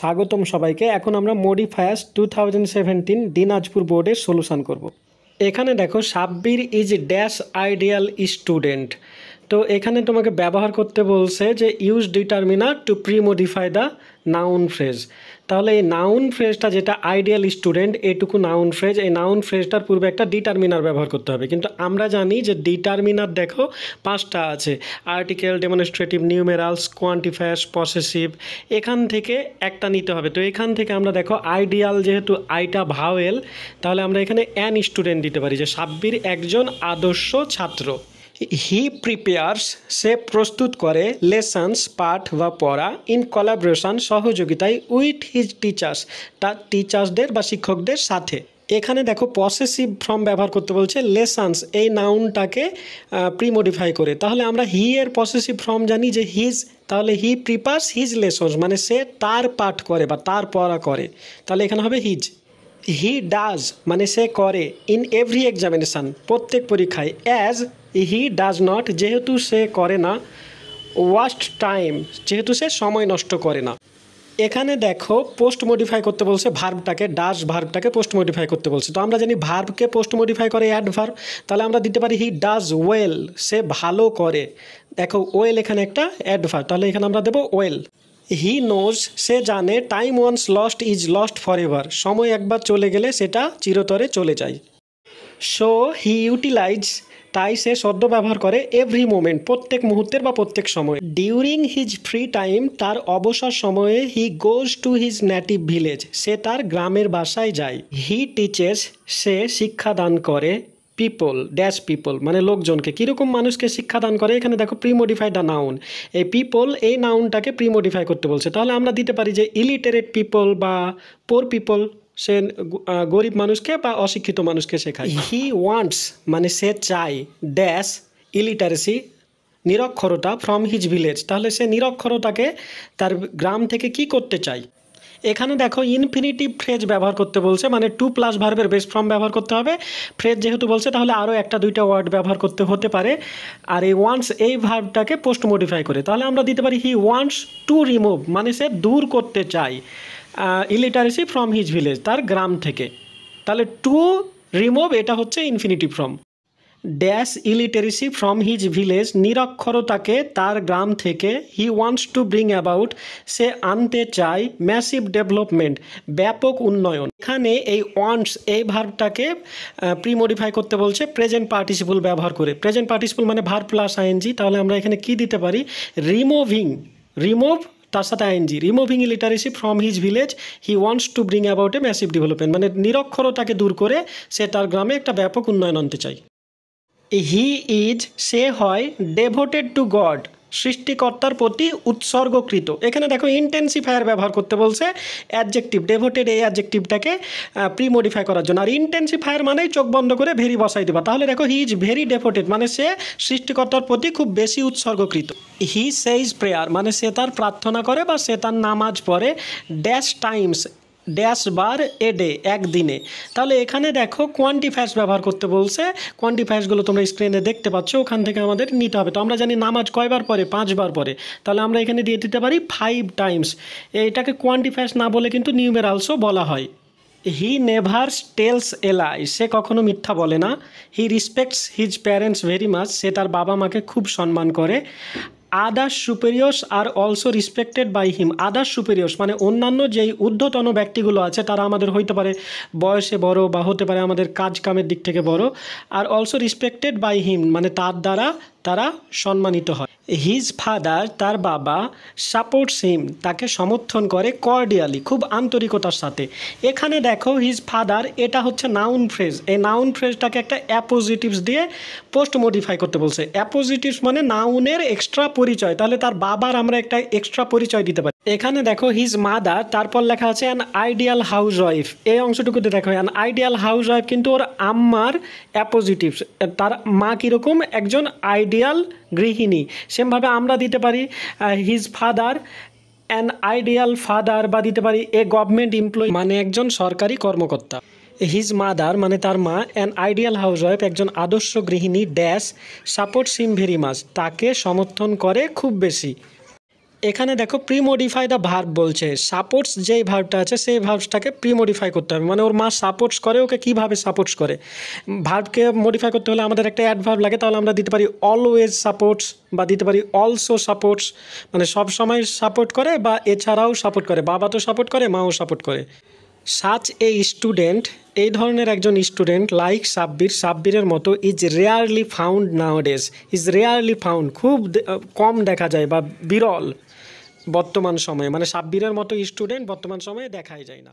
স্বাগতম সবাইকে এখন আমরা modifiers two thousand seventeen Dinajpur বোর্ডের সলিউশান করব। এখানে দেখো Sabbir is dash ideal student তো এখানে তোমাকে ব্যবহার করতে বলছে যে use determiner to premodify the noun phrase তাহলে এই নাউন ফ্রেজটা যেটা আইডিয়াল স্টুডেন্ট এটুকু নাউন ফ্রেজ এই নাউন ফ্রেজটার পূর্বে একটা ডিটারমিনার ব্যবহার করতে হবে কিন্তু আমরা জানি যে ডিটারমিনার দেখো পাঁচটা আছে article demonstrative numerals quantifiers possessive এখান থেকে একটা নিতে হবে তো এখান থেকে আমরা দেখো আইডিয়াল যেহেতু আইটা ভাওয়েল তাহলে আমরা এখানে অ্যান স্টুডেন্ট দিতে পারি যে সাব্বির একজন আদর্শ ছাত্র হি প্রিপেয়ার্স সে প্রস্তুত করে লেসন্স পাঠ বা পড়া ইন কলাবরেশন সহযোগিতায় উইথ হিজ টিচার্স তার টিচার্সদের বা শিক্ষকদের সাথে এখানে দেখো পসেসিভ ফর্ম ব্যবহার করতে বলছে লেসান্স এই নাউনটাকে প্রিমোডিফাই করে তাহলে আমরা হি এর পসেসিভ ফর্ম জানি যে হিজ তাহলে হি প্রিপার্স হিজ লেসন্স মানে সে তার পাঠ করে বা তার পড়া করে তাহলে এখানে হবে হিজ হি ডাজ মানে সে করে ইন এভরি এক্সামিনেশান প্রত্যেক পরীক্ষায় অ্যাজ হি ডাজ নট যেহেতু সে করে না ওয়াস্ট টাইম যেহেতু সে সময় নষ্ট করে না এখানে দেখো পোস্ট মডিফাই করতে বলছে ভার্বটাকে ডাস ভার্বটাকে পোস্ট মডিফাই করতে বলছে তো আমরা জানি ভার্বকে পোস্ট মডিফাই করে অ্যাড ভার্ব তাহলে আমরা দিতে পারি হি ডাজ ওয়েল সে ভালো করে দেখো ওয়েল এখানে একটা অ্যাড ভার্ব তাহলে এখানে আমরা দেবো ওয়েল হি নোজ সে জানে time once lost is lost forever সময় একবার চলে গেলে সেটা চিরতরে চলে যায় সো হি ইউটিলাইজ তাই সে শব্দ ব্যবহার করে এভরি মোমেন্ট প্রত্যেক মুহূর্তের বা প্রত্যেক সময় ডিউরিং হিজ ফ্রি টাইম তার অবসর সময়ে he goes to his native village সে তার গ্রামের বাসায় যায় হি টিচেস সে শিক্ষাদান করে পিপল ড্যাশ পিপল মানে লোকজনকে কীরকম মানুষকে শিক্ষাদান করে এখানে দেখো প্রিমোডিফাইড দ্য নাউন এই পিপল এই নাউনটাকে প্রিমোডিফাই করতে বলছে তাহলে আমরা দিতে পারি যে ইলিটারেট পিপল বা পোর পিপল সে গরিব মানুষকে বা অশিক্ষিত মানুষকে শেখায় হি ওয়ান্টস মানে সে চায় ড্যাশ ইলিটারেসি নিরক্ষরতা ফ্রম হিজ ভিলেজ তাহলে সে নিরক্ষরতাকে তার গ্রাম থেকে কি করতে চায় এখানে দেখো ইনফিনিটিভ ফ্রেজ ব্যবহার করতে বলছে মানে টু প্লাস ভার্বের বেস ফর্ম ব্যবহার করতে হবে ফ্রেজ যেহেতু বলছে তাহলে আরও একটা দুইটা ওয়ার্ড ব্যবহার করতে হতে পারে আর এই ওয়ান্স এই ভার্বটাকে পোস্ট মডিফাই করে তাহলে আমরা দিতে পারি হি ওয়ান্টস টু রিমুভ মানে সে দূর করতে চায় ইলিটারেসি ফ্রম হিজ ভিলেজ তার গ্রাম থেকে তাহলে টু রিমুভ এটা হচ্ছে infinitive from dash illiteracy from his village নিরক্ষরতাকে তার গ্রাম থেকে he wants to bring about সে আনতে চায় ম্যাসিভ ডেভেলপমেন্ট ব্যাপক উন্নয়ন এখানে এই ওয়ান্টস এই ভার্বটাকে প্রিমোডিফাই করতে বলছে প্রেজেন্ট পার্টিসিপুল ব্যবহার করে প্রেজেন্ট পার্টিসিপুল মানে ভার্ব প্লাস আইএনজি তাহলে আমরা এখানে কি দিতে পারি রিমুভিং রিমুভ তার সাথে ING removing illiteracy from his village he wants to bring about a massive development মানে নিরক্ষরতাকে দূর করে সে তার গ্রামে একটা ব্যাপক উন্নয়ন আনতে চায় হি ইজ সে হয় ডেভোটেড টু গড সৃষ্টিকর্তার প্রতি উৎসর্গকৃত এখানে দেখো ইন্টেন্সিফায়ার ব্যবহার করতে বলছে অ্যাডজেক্টিভ ডেভোটেড এই অ্যাডজেক্টিভটাকে প্রিমোডিফাই করার জন্য আর ইন্টেন্সিফায়ার মানেই চোখ বন্ধ করে ভেরি বসাই দেবা তাহলে দেখো হি ইজ ভেরি ডেভোটেড মানে সে সৃষ্টিকর্তার প্রতি খুব বেশি উৎসর্গকৃত হি সেইজ প্রেয়ার মানে সে তার প্রার্থনা করে বা সে তার নামাজ পড়ে ড্যাশ টাইমস ড্যাশ বার এ ডে একদিনে তাহলে এখানে দেখো কোয়ান্টিফ্যাশ ব্যবহার করতে বলছে কোয়ান্টিফায়ার্সগুলো তোমরা স্ক্রিনে দেখতে পাচ্ছ ওখান থেকে আমাদের নিতে হবে তো আমরা জানি নামাজ কয়বার পরে পাঁচবার পরে তাহলে আমরা এখানে দিয়ে দিতে পারি ফাইভ টাইমস এটাকে কোয়ান্টিফ্যাশ না বলে কিন্তু নিউমেরালসও বলা হয় হি নেভার টেলস এলাই সে কখনো মিথ্যা বলে না he respects his parents very much সে তার বাবা মাকে খুব সম্মান করে আদার্স সুপেরিয়স আর also respected by him others superiors মানে অন্যান্য যেই ঊর্ধ্বতন ব্যক্তিগুলো আছে তারা আমাদের হইতে পারে বয়সে বড় বা হতে পারে আমাদের কাজ কামের দিক থেকে বড় আর অলসো রিসপেক্টেড বাই হিম মানে তার দ্বারা তারা সম্মানিত হয় হিজ ফাদার তার বাবা সাপোর্ট সিম তাকে সমর্থন করে কর্ডিয়ালি খুব আন্তরিকতার সাথে এখানে দেখো হিজ ফাদার এটা হচ্ছে নাউন ফ্রেজ এই নাউন ফ্রেজটাকে একটা অ্যাপোজিটিভস দিয়ে পোস্ট মডিফাই করতে বলছে অ্যাপোজিটিভস মানে নাউনের এক্সট্রা পরিচয় তাহলে তার বাবার আমরা একটা এক্সট্রা পরিচয় দিতে পারি এখানে দেখো হিজ মাদার তারপর লেখা আছে অ্যান আইডিয়াল হাউস ওয়াইফ এই অংশটুকুতে দেখো অ্যান আইডিয়াল হাউস ওয়াইফ কিন্তু ওর আম্মার অ্যাপোজিটিভস তার মা কীরকম একজন আইডিয়াল আইডিয়াল গৃহিণী সেমভাবে আমরা দিতে পারি his father an ideal father বা দিতে পারি এ গভর্নমেন্ট এমপ্লয়ি মানে একজন সরকারি কর্মকর্তা হিজ মাদার মানে তার মা অ্যান আইডিয়াল ওয়াইফ একজন আদর্শ গৃহিণী dash support him very much তাকে সমর্থন করে খুব বেশি এখানে দেখো প্রি মডিফাই দ্য ভার্ব বলছে সাপোর্টস যেই ভার্বটা আছে সেই ভার্বসটাকে প্রি মডিফাই করতে হবে মানে ওর মা সাপোর্টস করে ওকে কীভাবে সাপোর্টস করে ভার্বকে মডিফাই করতে হলে আমাদের একটা অ্যাডভার্ব লাগে তাহলে আমরা দিতে পারি অলওয়েজ সাপোর্টস বা দিতে পারি অলসো সাপোর্টস মানে সব সময় সাপোর্ট করে বা এছাড়াও সাপোর্ট করে বাবা তো সাপোর্ট করে মাও সাপোর্ট করে সাচ এ স্টুডেন্ট এই ধরনের একজন স্টুডেন্ট লাইক সাব্বির সাব্বিরের মতো is rarely found nowadays is rarely found খুব কম দেখা যায় বা বিরল বর্তমান সময়ে মানে সাব্বিরের মতো স্টুডেন্ট বর্তমান সময়ে দেখাই যায় না